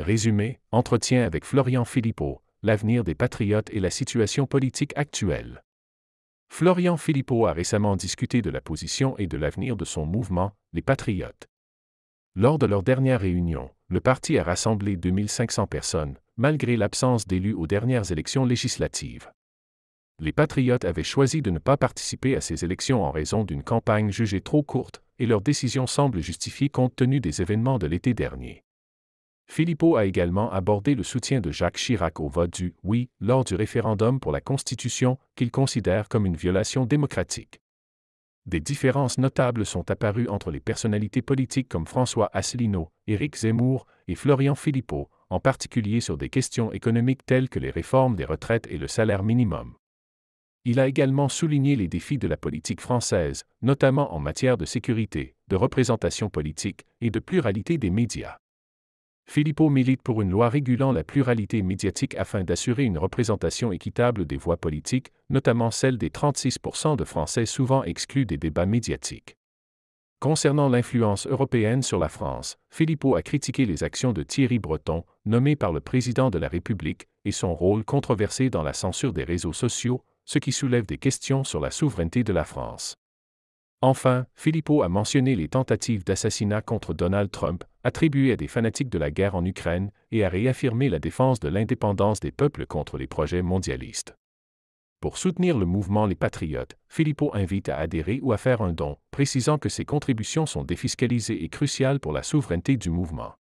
Résumé, entretien avec Florian Philippot, l'avenir des patriotes et la situation politique actuelle. Florian Philippot a récemment discuté de la position et de l'avenir de son mouvement, les patriotes. Lors de leur dernière réunion, le parti a rassemblé 2500 personnes, malgré l'absence d'élus aux dernières élections législatives. Les patriotes avaient choisi de ne pas participer à ces élections en raison d'une campagne jugée trop courte, et leur décision semble justifiée compte tenu des événements de l'été dernier. Philippot a également abordé le soutien de Jacques Chirac au vote du Oui lors du référendum pour la Constitution, qu'il considère comme une violation démocratique. Des différences notables sont apparues entre les personnalités politiques comme François Asselineau, Éric Zemmour et Florian Philippot, en particulier sur des questions économiques telles que les réformes des retraites et le salaire minimum. Il a également souligné les défis de la politique française, notamment en matière de sécurité, de représentation politique et de pluralité des médias. Philippot milite pour une loi régulant la pluralité médiatique afin d'assurer une représentation équitable des voix politiques, notamment celle des 36% de Français souvent exclus des débats médiatiques. Concernant l'influence européenne sur la France, Philippot a critiqué les actions de Thierry Breton, nommé par le président de la République, et son rôle controversé dans la censure des réseaux sociaux, ce qui soulève des questions sur la souveraineté de la France. Enfin, Philippot a mentionné les tentatives d'assassinat contre Donald Trump, attribué à des fanatiques de la guerre en Ukraine et à réaffirmer la défense de l'indépendance des peuples contre les projets mondialistes. Pour soutenir le mouvement Les Patriotes, Philippot invite à adhérer ou à faire un don, précisant que ses contributions sont défiscalisées et cruciales pour la souveraineté du mouvement.